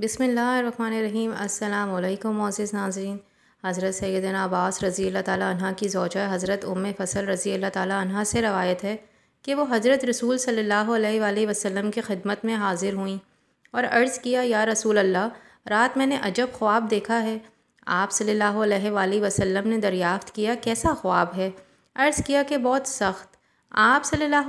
बिसमीम् अल्लाम मोज़ नाजरीन हज़रत सैदन अब्बास रज़ी अल्लाह ताली की जोजा हज़रत उम फसल रज़ी अल्लाह ताली से रवायत है कि वो हज़रत रसूल सल्ला वसम की ख़िदमत में हाज़िर हुई और अर्ज़ किया या रसूल अल्लाह रात मैंने अजब ख्वाब देखा है आप सल्ला वसम ने दरियाफ़्त किया कैसा ख्वाब है अर्ज़ किया कि बहुत सख्त आप सल्ला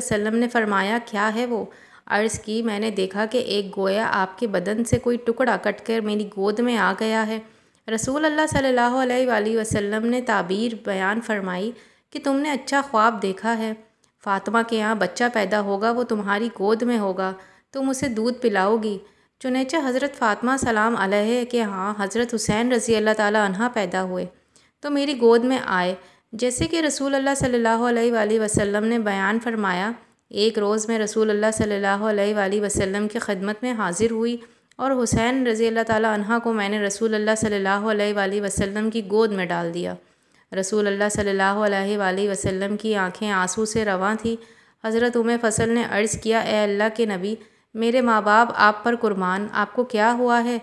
वसम ने फ़रमाया क्या है वो अर्ज़ की मैंने देखा कि एक गोया आपके बदन से कोई टुकड़ा कटकर मेरी गोद में आ गया है रसूल अल्लाह सल्लल्लाहु अलैहि वसल्लम ने ताबीर बयान फरमाई कि तुमने अच्छा ख्वाब देखा है फ़ातिमा के यहाँ बच्चा पैदा होगा वो तुम्हारी गोद में होगा तुम उसे दूध पिलाओगी चुनेचा हज़रत फ़ातिमा सलाम अलह के हाँ हज़रत हुसैन रज़ी अल्लाह ताली पैदा हुए तो मेरी गोद में आए जैसे कि रसूल अल्लाह सल्लल्लाहु अलैहि वसल्लम ने बयान फरमाया एक रोज़ में रसूल अल्लाह सल्लल्लाहु अलैहि वसल्लम की खदमत में हाज़िर हुई और हुसैन रज़ी अल्लाह ताली को मैंने रसूल अल्लाह सल्लल्लाहु अलैहि वसल्लम की गोद में डाल दिया रसूल अल्लाह सल्लल्लाहु अलैहि वसल्लम की आंखें आंसू से रवा थी हज़रत उम फसल ने अर्ज़ किया ए अल्लाह के नबी मेरे माँ बाप आप पर कुर्बान आपको क्या हुआ है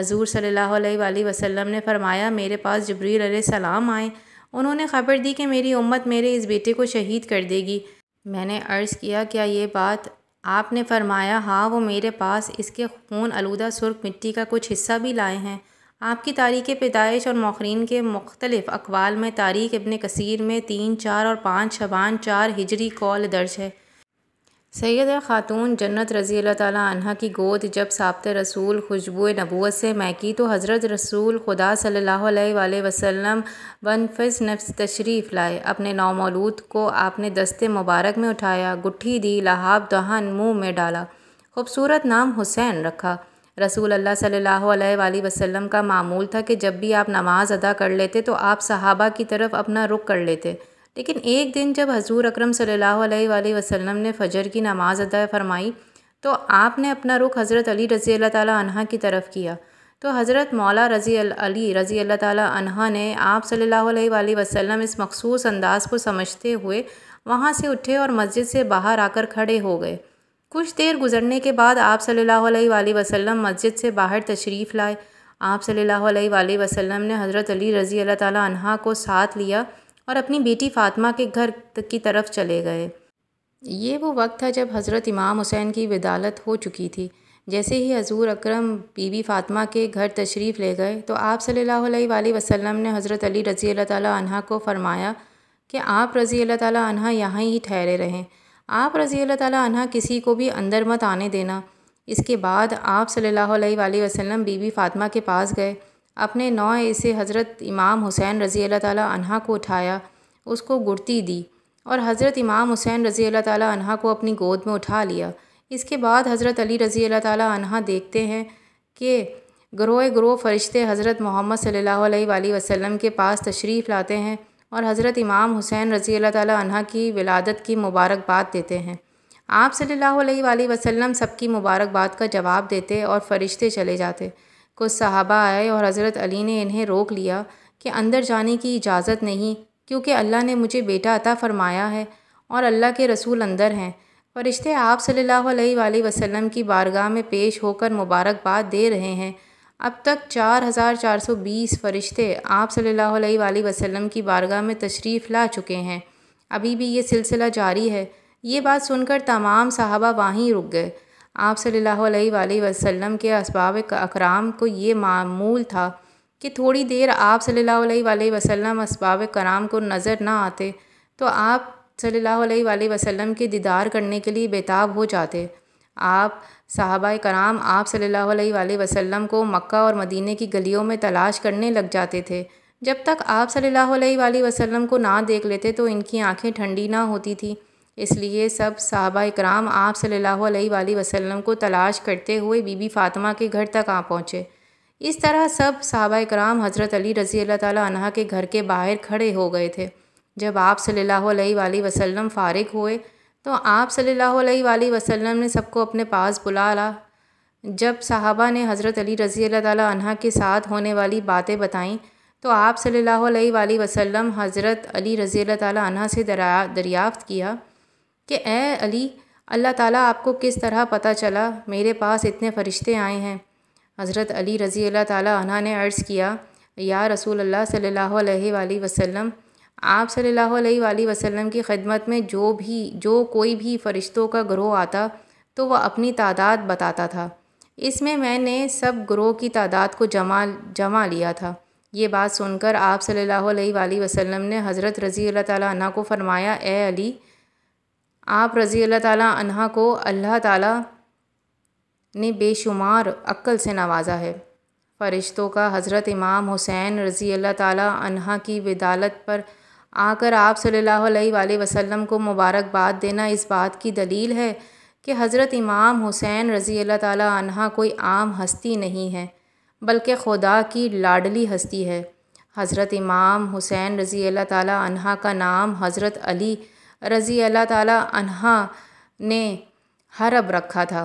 हजूर सल्लल्लाहु अलैहि वसल्लम ने फरमाया मेरे पास जबरील सलाम आए उन्होंने खबर दी कि मेरी उम्मत मेरे इस बेटे को शहीद कर देगी मैंने अर्ज़ किया क्या ये बात आपने फरमाया हाँ वो मेरे पास इसके खून आलूदा सुर्ख मिट्टी का कुछ हिस्सा भी लाए हैं आपकी तारीख़ पैदाइश और मौखरीन के मुख्तलिफ अकवाल में तारीख़ इबन कसीर में तीन चार और पाँच शबान चार हिजरी कौल दर्ज है सैद ख़ातून जन्नत रज़ी अल्लाह की गोद जब सबत रसूल खुशबू नबूत से महकी तो हज़रत रसूल खुदा सल्ला वसम वनफिस नफ्स तशरीफ़ लाए अपने नौमौलूद को आपने दस्ते मुबारक में उठाया गुट्ठी दी लहाब दहन मुँह में डाला खूबसूरत नाम हुसैन रखा रसूल अल्लाह सल्ला वसलम का मामूल था कि जब भी आप नमाज़ अदा कर लेते तो आप सहाबा की तरफ अपना रुख कर लेते लेकिन एक दिन जब हजूर अक्रम सल्लल्लाहु अलैहि वसल्लम ने फ़जर की नमाज़ अदा फरमाई तो आपने अपना रुख हज़रत अली रज़ी अल्लाह तह की तरफ़ किया तो हज़रत मौला रज़ी अली रज़ी अल्लाह ताली ने आप सल्ला वसलम इस मखसूस अंदाज़ को समझते हुए वहाँ से उठे और मस्जिद से बाहर आकर खड़े हो गए कुछ देर गुजरने के बाद आप सल्ला वसलम मस्जिद से बाहर तशरीफ़ लाए आप सल्ला वसलम ने हज़रत अली रज़ी अल्लाह तह को साथ लिया और अपनी बेटी फातिमा के घर की तरफ चले गए ये वो वक्त था जब हज़रत इमाम हुसैन की विदालत हो चुकी थी जैसे ही हजूर अकरम बीबी फ़ातिमा के घर तशरीफ़ ले गए तो आप सल्ला अलैहि ने हज़रत अली रज़ी अल्लाह तह को फ़रमाया कि आप रज़ी अल्लाह तह यहाँ ही ठहरे रहें आप रज़ी अल्लाह तह किसी को भी अंदर मत आने देना इसके बाद आप सल्ला अलैहि बीबी फ़ातिमा के पास गए अपने नौ से हज़रत इमाम हुसैन रज़ी अल्लाह ताली को उठाया उसको गुड़ती दी और हज़रत इमाम हुसैन रज़ी अल्लाह ताली को अपनी गोद में उठा लिया इसके बाद हज़रत अली रज़ी अल्लाह ताली देखते हैं कि ग्रोह ग्रोह फरिश्ते हज़रत मोहम्मद सल्ला वसम के पास तशरीफ़ लाते हैं और हज़रत इमाम हुसैन रज़ी अल्लाह ताली की विलादत की मुबारकबाद देते हैं आप सल्ला वसम सबकी मुबारकबाद का जवाब देते और फरिश्ते चले जाते कुछ सहाबा आए और हज़रत अली ने इन्हें रोक लिया कि अंदर जाने की इजाज़त नहीं क्योंकि अल्लाह ने मुझे बेटा अता फ़रमाया है और अल्लाह के रसूल अंदर हैं फरिश्ते आप सल्लल्लाहु अलैहि वसल्लम की बारगाह में पेश होकर मुबारकबाद दे रहे हैं अब तक 4420 फरिश्ते आप सल्लल्लाहु अलैहि वसल्लम की बारगाह में तशरीफ़ ला चुके हैं अभी भी ये सिलसिला जारी है ये बात सुनकर तमाम साहबा वहीं रुक गए आप सल्ला वसम के इसबाब अकराम को ये मामूल था कि थोड़ी देर आप सल्ला वसम इसबाब कराम को नज़र ना आते तो आप सल्ला वसम के दीदार करने के लिए बेताब हो जाते आप साहबा कराम आप सल्ला वसम को मक्का और मदीने की गलियों में तलाश करने लग जाते थे जब तक आप सल्ला वसम को ना देख लेते तो इनकी आँखें ठंडी ना होती थी इसलिए सब सहाबा इकराम आप सल्लल्लाहु अलैहि वसल्लम को तलाश करते हुए बीबी फ़ातिमा के घर तक आ पहुँचे इस तरह सब साहबा इकराम हज़रत अली रज़ी अल्लाह तह के घर के बाहर खड़े हो गए थे जब आप सल्लल्लाहु अलैहि वसल्लम फ़ारिग हुए तो आप सल्लल्लाहु अलैहि वसल्लम ने सबको अपने पास बुला ला जब साहबा ने हज़रत अली रज़ी अल्लाह के साथ होने वाली बातें बताईं तो आप सल्लल्लाहु अलैहि वसल्लम हज़रत अली रज़ी अल्लाह तह से दरियाफ्त किया कि ए अली अल्लाह ताला आपको किस तरह पता चला मेरे पास इतने फ़रिश्ते आए हैं हज़रत अली रज़ी अल्लाह ताला ने अर्ज़ किया या रसूल अल्लाह सल्लल्लाहु अलैहि वसल्लम आप सल्लल्लाहु अलैहि वसल्लम की खिदमत में जो भी जो कोई भी फ़रिश्तों का ग्रोह आता तो वह अपनी तादाद बताता था इसमें मैंने सब ग्रोह की तादाद को जमा जमा लिया था ये बात सुनकर आप सल्लल्लाहु अलैहि वसल्लम ने हज़रत रज़ी अल्लाह ताला को फ़रमाया ए अली आप रज़ी अल्लाह अन्हा को अल्लाह ताला ने बेशुमार अक्ल से नवाजा है फ़रिश्तों का हज़रत इमाम हुसैन रज़ी अल्लाह ताली अन्हा की विदालत पर आकर आप सल्लल्लाहु अलैहि वसल्लम को मुबारकबाद देना इस बात की दलील है कि हज़रत इमाम हुसैन रज़ी अल्लाह ताली अन्हा कोई आम हस्ती नहीं है बल्कि खुदा की लाडली हस्ती है हज़रत इमाम हुसैन रज़ी अल्लाह ताली अन्हा का नाम हज़रत अली रज़ी अल्लाह ताला अनहा ने हरब रखा था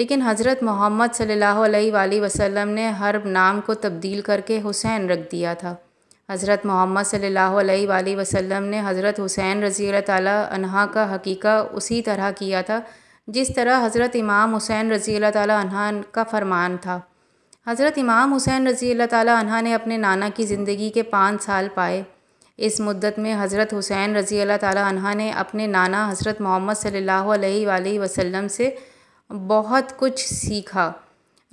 लेकिन हज़रत मोहम्मद सल्लल्लाहु अलैहि वसल्लम ने हरब नाम को तब्दील करके हुसैन रख दिया था हज़रत मोहम्मद सल्लल्लाहु अलैहि वसल्लम ने हज़रत हुसैन रज़ी ताला अनहा का हकीका उसी तरह किया था जिस तरह हज़रत इमाम हुसैन रज़ी ताला अनहा का फरमान था हज़रत इमाम हुसैन रज़ी ताला अनहा ने अपने नाना की ज़िंदगी के पाँच साल पाए इस मुद्दत में हज़रत हुसैन रज़ी अल्लाह ताली ने अपने नाना हज़रत मोहम्मद सल्लल्लाहु अलैहि वसल्लम से बहुत कुछ सीखा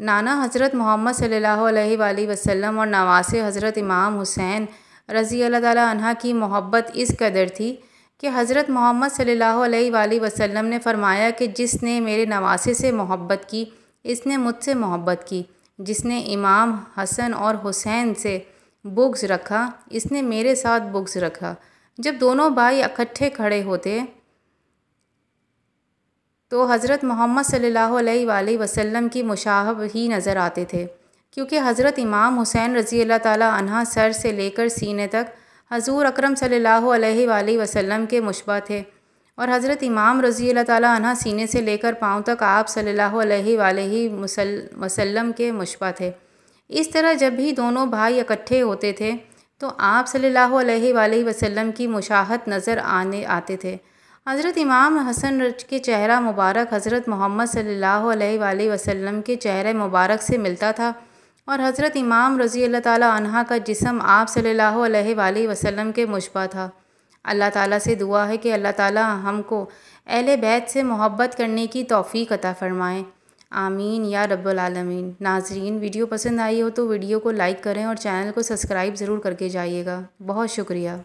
नाना हज़रत मोहम्मद सल्लल्लाहु अलैहि वसल्लम और नवास हज़रत इमाम हुसैन रज़ी अल्लाह ताली की मोहब्बत इस कदर थी कि हज़रत मोहम्मद सल्लल्लाहु अलैहि वसल्लम ने फ़रमाया कि जिसने मेरे नवासे से मोहब्बत की इसने मुझसे मोहब्बत की जिसने इमाम हसन और हुसैन से बुक्स रखा इसने मेरे साथ बुक्स रखा जब दोनों भाई इकट्ठे खड़े होते तो हज़रत मोहम्मद सल्लल्लाहु अलैहि वसल्लम की मुशाहब ही नज़र आते थे क्योंकि हज़रत इमाम हुसैन रज़ी अल्लाह ताली सर से लेकर सीने तक हजूर अकरम सल्लल्लाहु अलैहि वसल्लम के मुशबा थे और हज़रत इमाम रज़ी अल्लाह ताली सीने से लेकर पाँव तक आप सल्लल्लाहु अलैहि वसल्लम के मुशबा थे इस तरह जब भी दोनों भाई इकट्ठे होते थे तो आप सल्लल्लाहु अलैहि वसल्लम की मुशाहत नज़र आने आते थे हज़रत इमाम हसन के चेहरा मुबारक हज़रत मोहम्मद सल्ला वसम के चेहरे मुबारक से मिलता था और हज़रत इमाम रज़ी अल्लाह ताली का जिसम आप सल्ला वसम के मुशबा था अल्लाह ताली से दुआ है कि अल्लाह ताली हमको अहल बैत से मोहब्बत करने की तोफ़ी अता फ़रमाएँ आमीन या रब्बल आलमीन नाजरीन वीडियो पसंद आई हो तो वीडियो को लाइक करें और चैनल को सब्सक्राइब ज़रूर करके जाइएगा बहुत शुक्रिया